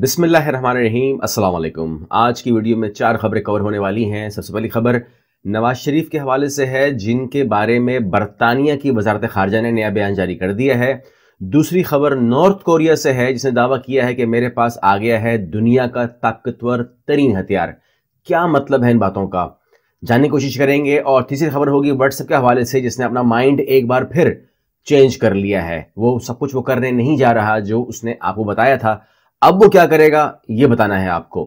बिस्मिल्लाम असल आज की वीडियो में चार खबरें कवर होने वाली हैं सबसे पहली खबर नवाज शरीफ के हवाले से है जिनके बारे में बरतानिया की वजारत खारजा ने नया बयान जारी कर दिया है दूसरी खबर नॉर्थ कोरिया से है जिसने दावा किया है कि मेरे पास आ गया है दुनिया का ताकतवर तरीन हथियार क्या मतलब है इन बातों का जानने की कोशिश करेंगे और तीसरी खबर होगी व्हाट्सएप के हवाले से जिसने अपना माइंड एक बार फिर चेंज कर लिया है वो सब कुछ वो करने नहीं जा रहा जो उसने आपको बताया था अब वो क्या करेगा ये बताना है आपको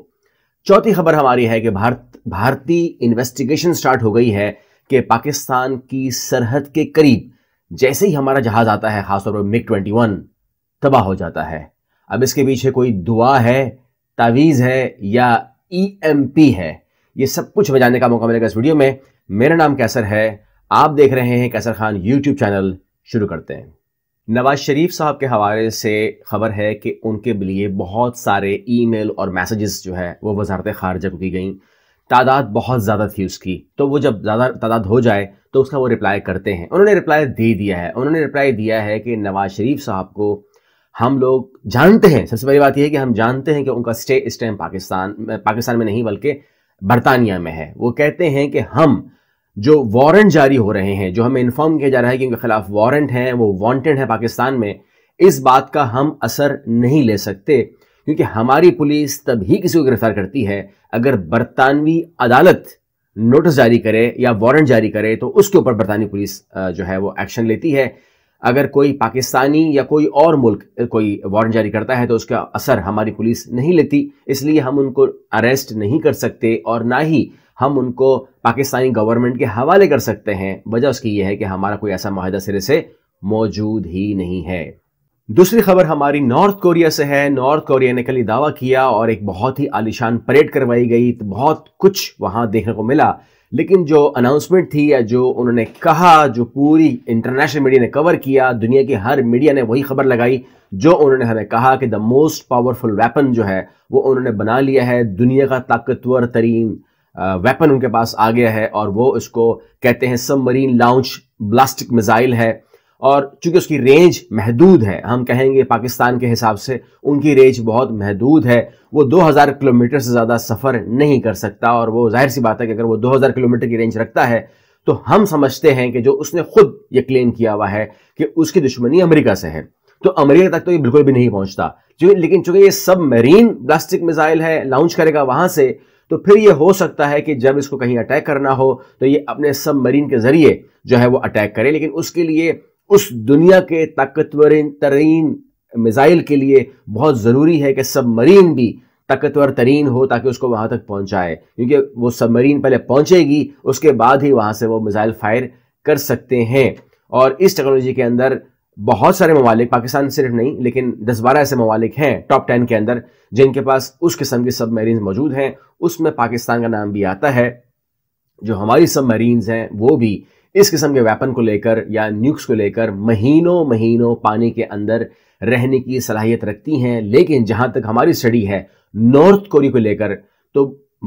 चौथी खबर हमारी है कि भारत भारतीय इन्वेस्टिगेशन स्टार्ट हो गई है कि पाकिस्तान की सरहद के करीब जैसे ही हमारा जहाज आता है खासतौर पर मिग ट्वेंटी वन तबाह हो जाता है अब इसके पीछे कोई दुआ है तावीज़ है या ई e है ये सब कुछ बजाने का मौका मिलेगा इस वीडियो में मेरा नाम कैसर है आप देख रहे हैं कैसर खान यूट्यूब चैनल शुरू करते हैं नवाज शरीफ साहब के हवाले से खबर है कि उनके लिए बहुत सारे ईमेल और मैसेजेस जो है वो वजारत खारजा को की गई तादाद बहुत ज़्यादा थी उसकी तो वो जब ज़्यादा तादाद हो जाए तो उसका वो रिप्लाई करते हैं उन्होंने रिप्लाई दे दिया है उन्होंने रिप्लाई दिया है कि नवाज शरीफ साहब को हम लोग जानते हैं सबसे पहली बात यह है कि हम जानते हैं कि उनका स्टे इस टाइम पाकिस्तान पाकिस्तान में नहीं बल्कि बरतानिया में है वो कहते हैं कि हम जो वारंट जारी हो रहे हैं जो हमें इन्फॉर्म किया जा रहा है कि उनके खिलाफ वारंट हैं वो वांटेड है पाकिस्तान में इस बात का हम असर नहीं ले सकते क्योंकि हमारी पुलिस तभी किसी को गिरफ्तार करती है अगर बरतानवी अदालत नोटिस जारी करे या वारंट जारी करे तो उसके ऊपर बरतानवी पुलिस जो है वो एक्शन लेती है अगर कोई पाकिस्तानी या कोई और मुल्क कोई वारंट जारी करता है तो उसका असर हमारी पुलिस नहीं लेती इसलिए हम उनको अरेस्ट नहीं कर सकते और ना ही हम उनको पाकिस्तानी गवर्नमेंट के हवाले कर सकते हैं वजह उसकी यह है कि हमारा कोई ऐसा माहिदा सिरे से मौजूद ही नहीं है दूसरी खबर हमारी नॉर्थ कोरिया से है नॉर्थ कोरिया ने कल दावा किया और एक बहुत ही आलिशान परेड करवाई गई तो बहुत कुछ वहां देखने को मिला लेकिन जो अनाउंसमेंट थी या जो उन्होंने कहा जो पूरी इंटरनेशनल मीडिया ने कवर किया दुनिया की हर मीडिया ने वही खबर लगाई जो उन्होंने हमें कहा कि द मोस्ट पावरफुल वेपन जो है वो उन्होंने बना लिया है दुनिया का ताकतवर तरीन वेपन उनके पास आ गया है और वो उसको कहते हैं सबमरीन लॉन्च ब्लास्टिक मिज़ाइल है और चूंकि उसकी रेंज महदूद है हम कहेंगे पाकिस्तान के हिसाब से उनकी रेंज बहुत महदूद है वो 2000 किलोमीटर से ज़्यादा सफ़र नहीं कर सकता और वो जाहिर सी बात है कि अगर वो 2000 किलोमीटर की रेंज रखता है तो हम समझते हैं कि जो उसने खुद ये क्लेम किया हुआ है कि उसकी दुश्मनी अमरीका से है तो अमरीका तक तो ये बिल्कुल भी नहीं पहुंचता जो लेकिन चूंकि ये सब मरीन ब्लास्टिक मिसाइल है लॉन्च करेगा वहां से तो फिर ये हो सकता है कि जब इसको कहीं अटैक करना हो तो ये अपने सब मरीन के जरिए जो है वो अटैक करे लेकिन उसके लिए उस दुनिया के ताकतवर तरीन मिज़ाइल के लिए बहुत ज़रूरी है कि सबमरीन भी ताकतवर तरीन हो ताकि उसको वहां तक पहुंचाए क्योंकि वो सबमरीन पहले पहुंचेगी उसके बाद ही वहाँ से वो मिज़ाइल फायर कर सकते हैं और इस टेक्नोलॉजी के अंदर बहुत सारे ममालिक पाकिस्तान सिर्फ नहीं लेकिन दस बारह ऐसे ममालिक हैं टॉप टेन के अंदर जिनके पास उस किस्म के सबमरीन मौजूद हैं उसमें पाकिस्तान का नाम भी आता है जो हमारी मरीन हैं वो भी इस किस्म के वेपन को लेकर या न्यूक्स को लेकर महीनों महीनों पानी के अंदर रहने की सलाहियत रखती हैं लेकिन जहां तक हमारी स्टडी है नॉर्थ कोरिया को लेकर तो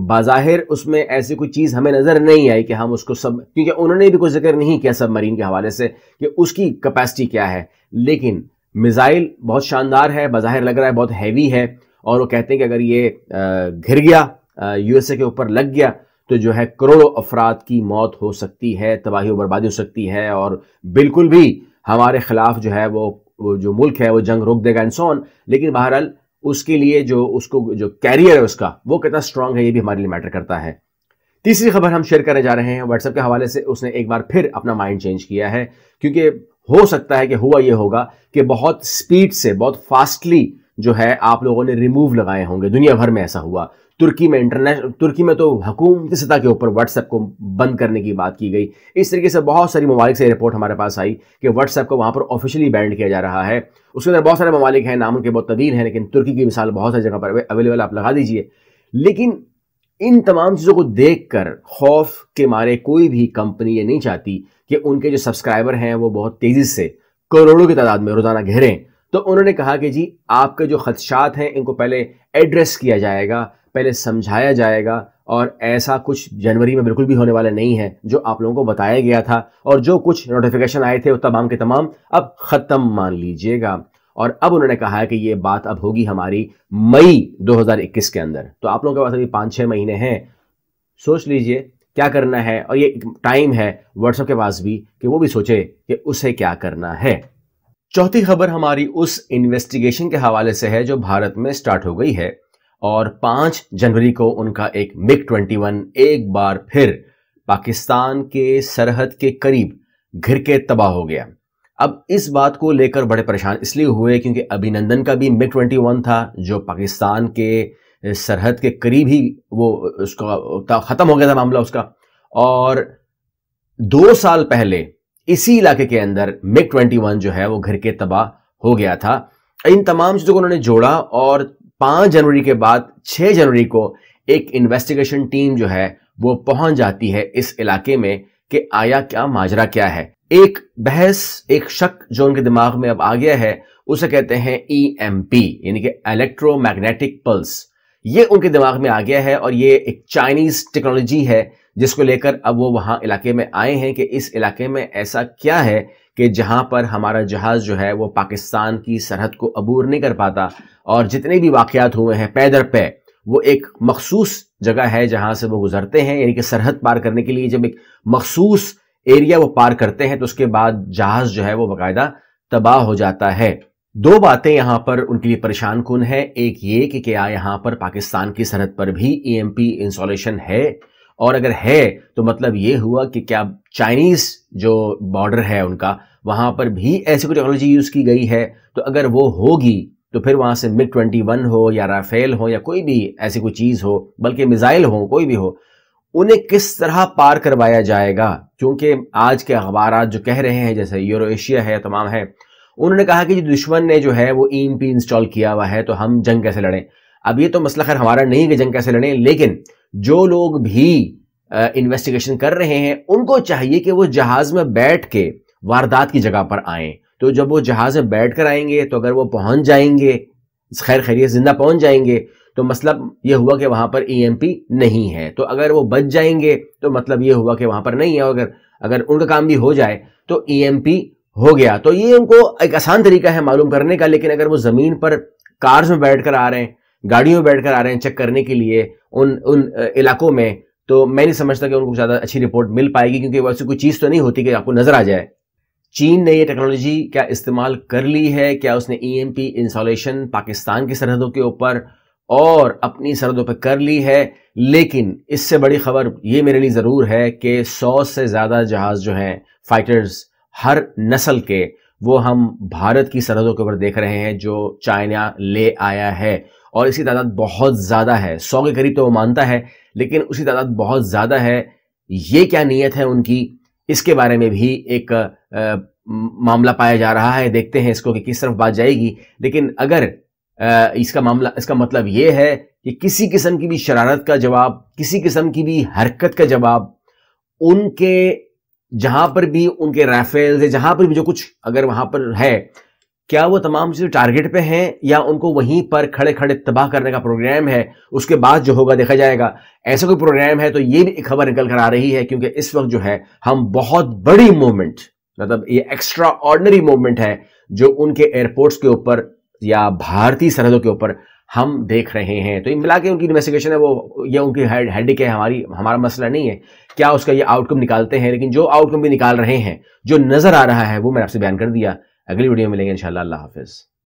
बाज़ाहिर उसमें ऐसी कोई चीज़ हमें नज़र नहीं आई कि हम उसको सब क्योंकि उन्होंने भी कोई जिक्र नहीं किया सब मरीन के हवाले से कि उसकी कैपेसिटी क्या है लेकिन मिज़ाइल बहुत शानदार है बाज़ाहिर लग रहा है बहुत हैवी है और वो कहते हैं कि अगर ये घिर गया यूएसए के ऊपर लग गया तो जो है करोड़ों अफराद की मौत हो सकती है तबाही और बर्बादी हो सकती है और बिल्कुल भी हमारे ख़िलाफ़ जो है वो, वो जो मुल्क है वो जंग रोक देगा इंसान लेकिन बहरहाल उसके लिए जो उसको जो कैरियर है उसका वो कितना स्ट्रांग है ये भी हमारे लिए मैटर करता है तीसरी खबर हम शेयर करने जा रहे हैं व्हाट्सएप के हवाले से उसने एक बार फिर अपना माइंड चेंज किया है क्योंकि हो सकता है कि हुआ ये होगा कि बहुत स्पीड से बहुत फास्टली जो है आप लोगों ने रिमूव लगाए होंगे दुनिया भर में ऐसा हुआ तुर्की में इंटरनेशनल तुर्की में तो हुकूमती सतह के ऊपर व्हाट्सएप को बंद करने की बात की गई इस तरीके से बहुत सारी ममालिक से रिपोर्ट हमारे पास आई कि व्हाट्सएप को वहाँ पर ऑफिशियली बैंड किया जा रहा है उसके अंदर बहुत सारे ममालिक हैं नाम उनके बहुत तदीन हैं लेकिन तुर्की की मिसाल बहुत सारी जगह पर अवेलेबल आप लगा दीजिए लेकिन इन तमाम चीज़ों को देख कर खौफ के मारे कोई भी कंपनी ये नहीं चाहती कि उनके जो सब्सक्राइबर हैं वो बहुत तेज़ी से करोड़ों की तादाद में रोज़ाना घेरें तो उन्होंने कहा कि जी आपके जो खदशात हैं इनको पहले एड्रेस किया जाएगा पहले समझाया जाएगा और ऐसा कुछ जनवरी में बिल्कुल भी होने वाला नहीं है जो आप लोगों को बताया गया था और जो कुछ नोटिफिकेशन आए थे वो तमाम के तमाम अब ख़त्म मान लीजिएगा और अब उन्होंने कहा है कि ये बात अब होगी हमारी मई 2021 के अंदर तो आप लोगों के पास अभी पाँच छः महीने हैं सोच लीजिए क्या करना है और ये टाइम है व्हाट्सएप के पास भी कि वो भी सोचे कि उसे क्या करना है चौथी खबर हमारी उस इन्वेस्टिगेशन के हवाले से है जो भारत में स्टार्ट हो गई है और पांच जनवरी को उनका एक मिग ट्वेंटी वन एक बार फिर पाकिस्तान के सरहद के करीब घिर के तबाह हो गया अब इस बात को लेकर बड़े परेशान इसलिए हुए क्योंकि अभिनंदन का भी मिग ट्वेंटी वन था जो पाकिस्तान के सरहद के करीब ही वो उसका ख़त्म हो गया था मामला उसका और दो साल पहले इसी इलाके के अंदर मिग ट्वेंटी वन जो है वो घर के तबाह हो गया था इन तमाम चीज़ों को उन्होंने जोड़ा और पांच जनवरी के बाद छह जनवरी को एक इन्वेस्टिगेशन टीम जो है वो पहुंच जाती है इस इलाके में कि आया क्या माजरा क्या है एक बहस एक शक जो उनके दिमाग में अब आ गया है उसे कहते हैं ई एम पी यानी कि इलेक्ट्रोमैग्नेटिक पल्स ये उनके दिमाग में आ गया है और ये एक चाइनीज टेक्नोलॉजी है जिसको लेकर अब वो वहां इलाके में आए हैं कि इस इलाके में ऐसा क्या है कि जहाँ पर हमारा जहाज़ जो है वो पाकिस्तान की सरहद को अबूर नहीं कर पाता और जितने भी वाक़ात हुए हैं पैदर पे वो एक मखसूस जगह है जहाँ से वो गुजरते हैं यानी कि सरहद पार करने के लिए जब एक मखसूस एरिया वो पार करते हैं तो उसके बाद जहाज़ जो है वो बाकायदा तबाह हो जाता है दो बातें यहाँ पर उनके लिए परेशान कन है एक ये कि क्या यहाँ पर पाकिस्तान की सरहद पर भी ई एम पी इंस्टॉलेशन है और अगर है तो मतलब ये हुआ कि क्या चाइनीज़ जो बॉर्डर है उनका वहां पर भी ऐसी कोई टेक्नोलॉजी यूज़ की गई है तो अगर वो होगी तो फिर वहां से मिड ट्वेंटी वन हो या राफेल हो या कोई भी ऐसी कोई चीज़ हो बल्कि मिज़ाइल हो कोई भी हो उन्हें किस तरह पार करवाया जाएगा क्योंकि आज के अखबार जो कह रहे हैं जैसे यूरो एशिया है तमाम है उन्होंने कहा कि जो दुश्मन ने जो है वो ई पी इंस्टॉल किया हुआ है तो हम जंग कैसे लड़ें अब ये तो मसला खैर हमारा नहीं कि जंग कैसे लड़ें लेकिन जो लोग भी इन्वेस्टिगेशन कर रहे हैं उनको चाहिए कि वो जहाज में बैठ के वारदात की जगह पर आए तो जब वो जहाज में बैठ कर आएंगे तो अगर वो पहुंच जाएंगे खैर खैरियत जिंदा पहुंच जाएंगे तो मतलब ये हुआ कि वहां पर ई e नहीं है तो अगर वो बच जाएंगे तो मतलब ये हुआ कि वहां पर नहीं है अगर अगर उनका काम भी हो जाए तो ई e हो गया तो ये उनको एक आसान तरीका है मालूम करने का लेकिन अगर वो जमीन पर कार्स में बैठ कर आ रहे हैं गाड़ियों में बैठकर आ रहे हैं चेक करने के लिए उन उन इलाकों में तो मैं नहीं समझता कि उनको ज़्यादा अच्छी रिपोर्ट मिल पाएगी क्योंकि वैसे कोई चीज़ तो नहीं होती कि आपको नज़र आ जाए चीन ने ये टेक्नोलॉजी क्या इस्तेमाल कर ली है क्या उसने E M P insulation Pakistan की सरहदों के ऊपर और अपनी सरहदों पर कर ली है लेकिन इससे बड़ी खबर ये मेरे लिए ज़रूर है कि सौ से ज़्यादा जहाज़ जो हैं फाइटर्स हर नस्ल के वो हम भारत की सरहदों के ऊपर देख रहे हैं जो चाइना ले आया है और इसकी तादाद बहुत ज़्यादा है सौ के करीब तो वो मानता है लेकिन उसकी तादाद बहुत ज़्यादा है ये क्या नीयत है उनकी इसके बारे में भी एक आ, मामला पाया जा रहा है देखते हैं इसको कि किस तरफ बात जाएगी लेकिन अगर आ, इसका मामला इसका मतलब ये है कि किसी किस्म की भी शरारत का जवाब किसी किस्म की भी हरकत का जवाब उनके जहां पर भी उनके राइफल्स जहां पर भी जो कुछ अगर वहां पर है क्या वो तमाम चीज़ें टारगेट पे हैं या उनको वहीं पर खड़े खड़े तबाह करने का प्रोग्राम है उसके बाद जो होगा देखा जाएगा ऐसा कोई प्रोग्राम है तो ये भी एक खबर निकल कर आ रही है क्योंकि इस वक्त जो है हम बहुत बड़ी मूवमेंट मतलब ये एक्स्ट्रा ऑर्डनरी मूवमेंट है जो उनके एयरपोर्ट्स के ऊपर या भारतीय सरहदों के ऊपर हम देख रहे हैं तो मिला के उनकी इन्वेस्टिगेशन है वो ये उनकी हेडिक है हमारी हमारा मसला नहीं है क्या उसका ये आउटकम निकालते हैं लेकिन जो आउटकम भी निकाल रहे हैं जो नज़र आ रहा है वो मैंने आपसे बयान कर दिया अगली वीडियो में मिलेंगे इंशाल्लाह अल्लाह हाफिज़